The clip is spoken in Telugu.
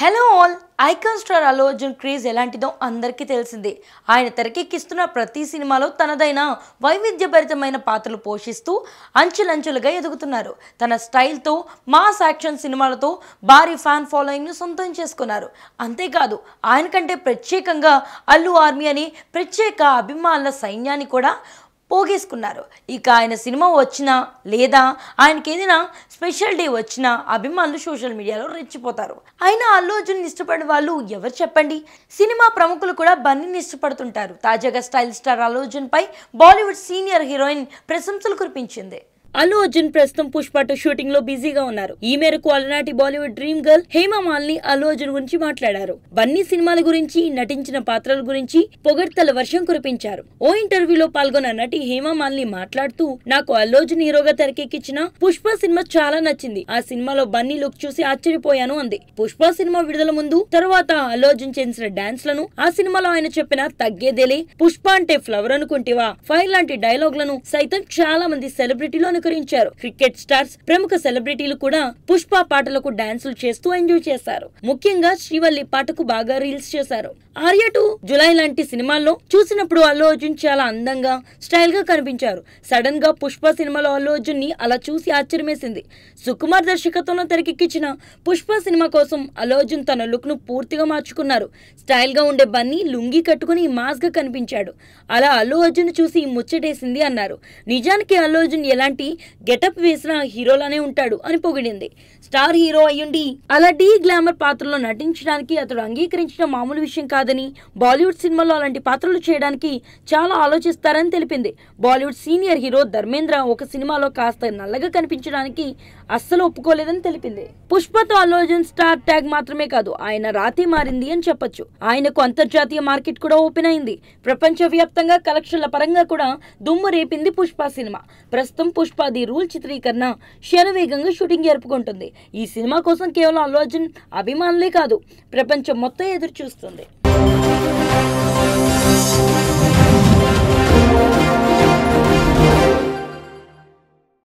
hello all icon star Allu Arjun craze ఎలాంటిదో అందరికీ తెలిసిందే ఆయన తెరకెక్కిస్తున్న ప్రతి సినిమాలో తనదైన వైవిధ్యభరితమైన పాత్రలు పోషిస్తూ అంచులంచులుగా ఎదుగుతున్నారు తన స్టైల్తో మాస్ యాక్షన్ సినిమాలతో భారీ ఫ్యాన్ ఫాలోయింగ్ను సొంతం చేసుకున్నారు అంతేకాదు ఆయన కంటే ప్రత్యేకంగా అల్లు ఆర్మీ అని ప్రత్యేక అభిమానుల సైన్యాన్ని కూడా పోగేసుకున్నారు ఇక ఆయన సినిమా వచ్చినా లేదా ఆయనకి ఏదైనా స్పెషల్ డే వచ్చినా అభిమానులు సోషల్ మీడియాలో రెచ్చిపోతారు అయినా అల్లు అర్జున్ ఇష్టపడిన వాళ్ళు ఎవరు చెప్పండి సినిమా ప్రముఖులు కూడా బన్నీని ఇష్టపడుతుంటారు తాజాగా స్టైల్ స్టార్ అల్లు అర్జున్ పై బాలీవుడ్ సీనియర్ హీరోయిన్ ప్రశంసలు కురిపించింది అల్లు అర్జున్ ప్రస్తుతం పుష్ప టూ షూటింగ్ లో బిజీగా ఉన్నారు ఈ మేరకు అలనాటి Bollywood dream girl Hema Malini Allu Arjun గురించి మాట్లాడారు బన్నీ సినిమాల గురించి నటించిన పాత్రల గురించి పొగడ్తల వర్షం కురిపించారు ఓ ఇంటర్వ్యూలో పాల్గొన్న నటి హేమ మాలిని మాట్లాడుతూ నాకు అల్లు అర్జున్ హీరోగా తెరకెక్కించిన పుష్ప సినిమా చాలా నచ్చింది ఆ సినిమాలో బన్నీ లుక్ చూసి ఆశ్చర్యపోయాను అంది పుష్ప సినిమా విడుదల ముందు తర్వాత అల్లు అర్జున్ చేసిన డాన్స్ లను ఆ సినిమాలో ఆయన చెప్పిన తగ్గేదేలే పుష్ప అంటే ఫ్లవర్ అనుకుంటేవా ఫైర్ లాంటి డైలాగ్ లను సైతం చాలా మంది సెలబ్రిటీలు సహకరించారు క్రికెట్ స్టార్స్ ప్రముఖ సెలబ్రిటీలు కూడా పుష్ప పాటలకు డాన్సులు చేస్తూ ఎంజాయ్ చేశారు ముఖ్యంగా శ్రీవల్లి పాటకు బాగా రీల్స్ చేశారు ఆర్య టూ జులై లాంటి సినిమాల్లో చూసినప్పుడు అల్లు అర్జున్ చాలా అందంగా స్టైల్ గా కనిపించారు సడన్ గా పుష్ప సినిమాలో అల్లు అర్జున్ ని అలా చూసి ఆశ్చర్యమేసింది సుకుమార్ దర్శకత్వంలో తెరకెక్కించిన పుష్ప సినిమా కోసం అల్లు అర్జున్ తన లుక్ ను పూర్తిగా మార్చుకున్నారు స్టైల్ గా ఉండే బన్నీ లుంగి కట్టుకుని మాస్ గా కనిపించాడు అలా అల్లు అర్జున్ చూసి ముచ్చటేసింది అన్నారు నిజానికి అల్లు అర్జున్ ఎలాంటి లాంటి గెటప్ వేసిన హీరోలానే ఉంటాడు అని పొగిడింది స్టార్ హీరో అయ్యుండి అలా డీ గ్లామర్ పాత్రలో నటించడానికి అతడు అంగీకరించిన మామూలు విషయం కాదని బాలీవుడ్ సినిమాలో అలాంటి పాత్రలు చేయడానికి చాలా ఆలోచిస్తారని తెలిపింది బాలీవుడ్ సీనియర్ హీరో ధర్మేంద్ర ఒక సినిమాలో కాస్త నల్లగా కనిపించడానికి అస్సలు ఒప్పుకోలేదని తెలిపింది పుష్పతో అల్లు స్టార్ ట్యాగ్ మాత్రమే కాదు ఆయన రాతి మారింది అని చెప్పొచ్చు ఆయనకు అంతర్జాతీయ మార్కెట్ కూడా ఓపెన్ అయింది ప్రపంచ వ్యాప్తంగా కలెక్షన్ల పరంగా కూడా దుమ్ము రేపింది పుష్ప సినిమా ప్రస్తుతం పుష్ప పుష్పాది రూల్ చిత్రీకరణ శరవేగంగా షూటింగ్ జరుపుకుంటుంది ఈ సినిమా కోసం కేవలం అల్లు అర్జున్ అభిమానులే కాదు ప్రపంచం మొత్తం ఎదురు చూస్తుంది